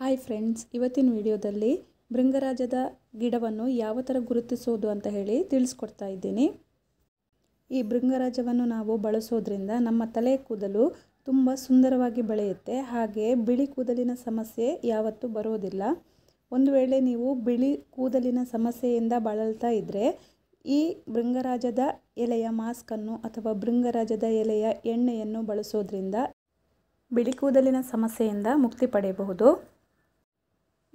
hi friends ಇವತ್ತಿನ ವಿಡಿಯೋದಲ್ಲಿ ಭೃಂಗರಾಜದ ಗಿಡವನ್ನು ಯಾವ ಥರ ಗುರುತಿಸೋದು ಅಂತ ಹೇಳಿ ತಿಳಿಸ್ಕೊಡ್ತಾ ಇದ್ದೀನಿ ಈ ಭೃಂಗರಾಜವನ್ನು ನಾವು ಬಳಸೋದ್ರಿಂದ ನಮ್ಮ ತಲೆ ಕೂದಲು ತುಂಬ ಸುಂದರವಾಗಿ ಬೆಳೆಯುತ್ತೆ ಹಾಗೆ ಬಿಳಿ ಕೂದಲಿನ ಸಮಸ್ಯೆ ಯಾವತ್ತೂ ಬರೋದಿಲ್ಲ ಒಂದು ವೇಳೆ ನೀವು ಬಿಳಿ ಕೂದಲಿನ ಸಮಸ್ಯೆಯಿಂದ ಬಳಲ್ತಾ ಇದ್ದರೆ ಈ ಭೃಂಗರಾಜದ ಎಲೆಯ ಮಾಸ್ಕನ್ನು ಅಥವಾ ಭೃಂಗರಾಜದ ಎಲೆಯ ಎಣ್ಣೆಯನ್ನು ಬಳಸೋದ್ರಿಂದ ಬಿಳಿ ಕೂದಲಿನ ಸಮಸ್ಯೆಯಿಂದ ಮುಕ್ತಿ ಪಡೆಯಬಹುದು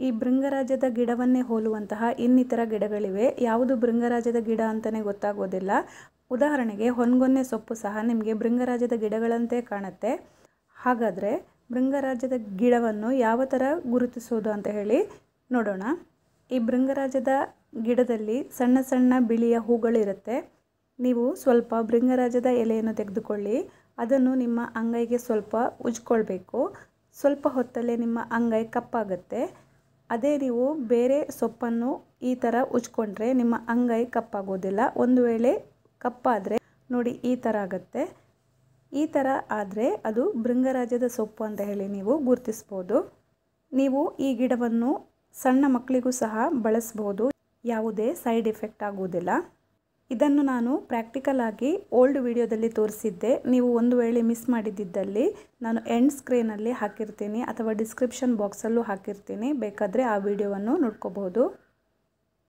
ಈ ಭೃಂಗರಾಜದ ಗಿಡವನ್ನೇ ಹೋಲುವಂತಹ ಇನ್ನಿತರ ಗಿಡಗಳಿವೆ ಯಾವುದು ಭೃಂಗರಾಜದ ಗಿಡ ಅಂತಲೇ ಗೊತ್ತಾಗೋದಿಲ್ಲ ಉದಾಹರಣೆಗೆ ಹೊನ್ಗೊನ್ನೆ ಸೊಪ್ಪು ಸಹ ನಿಮಗೆ ಭೃಂಗರಾಜದ ಗಿಡಗಳಂತೆ ಕಾಣುತ್ತೆ ಹಾಗಾದರೆ ಭೃಂಗರಾಜದ ಗಿಡವನ್ನು ಯಾವ ಥರ ಗುರುತಿಸೋದು ಅಂತ ಹೇಳಿ ನೋಡೋಣ ಈ ಭೃಂಗರಾಜದ ಗಿಡದಲ್ಲಿ ಸಣ್ಣ ಸಣ್ಣ ಬಿಳಿಯ ಹೂಗಳಿರುತ್ತೆ ನೀವು ಸ್ವಲ್ಪ ಭೃಂಗರಾಜದ ಎಲೆಯನ್ನು ತೆಗೆದುಕೊಳ್ಳಿ ಅದನ್ನು ನಿಮ್ಮ ಅಂಗೈಗೆ ಸ್ವಲ್ಪ ಉಜ್ಕೊಳ್ಬೇಕು ಸ್ವಲ್ಪ ಹೊತ್ತಲ್ಲೇ ನಿಮ್ಮ ಅಂಗೈ ಕಪ್ಪಾಗುತ್ತೆ ಅದೇ ನೀವು ಬೇರೆ ಸೊಪ್ಪನ್ನು ಈ ಥರ ಉಜ್ಕೊಂಡ್ರೆ ನಿಮ್ಮ ಅಂಗೈ ಕಪ್ಪಾಗೋದಿಲ್ಲ ಒಂದು ವೇಳೆ ಕಪ್ಪಾದರೆ ನೋಡಿ ಈ ಥರ ಆಗುತ್ತೆ ಈ ಥರ ಆದರೆ ಅದು ಭೃಂಗರಾಜದ ಸೊಪ್ಪು ಅಂತ ಹೇಳಿ ನೀವು ಗುರುತಿಸ್ಬೋದು ನೀವು ಈ ಗಿಡವನ್ನು ಸಣ್ಣ ಮಕ್ಕಳಿಗೂ ಸಹ ಬಳಸ್ಬೋದು ಯಾವುದೇ ಸೈಡ್ ಎಫೆಕ್ಟ್ ಆಗುವುದಿಲ್ಲ ಇದನ್ನು ನಾನು ಪ್ರಾಕ್ಟಿಕಲ್ ಆಗಿ ಓಲ್ಡ್ ವಿಡಿಯೋದಲ್ಲಿ ತೋರಿಸಿದ್ದೆ ನೀವು ಒಂದು ವೇಳೆ ಮಿಸ್ ಮಾಡಿದ್ದಲ್ಲಿ ನಾನು ಎಂಡ್ ಸ್ಕ್ರೀನಲ್ಲಿ ಹಾಕಿರ್ತೀನಿ ಅಥವಾ ಡಿಸ್ಕ್ರಿಪ್ಷನ್ ಬಾಕ್ಸಲ್ಲೂ ಹಾಕಿರ್ತೀನಿ ಬೇಕಾದರೆ ಆ ವಿಡಿಯೋವನ್ನು ನೋಡ್ಕೋಬಹುದು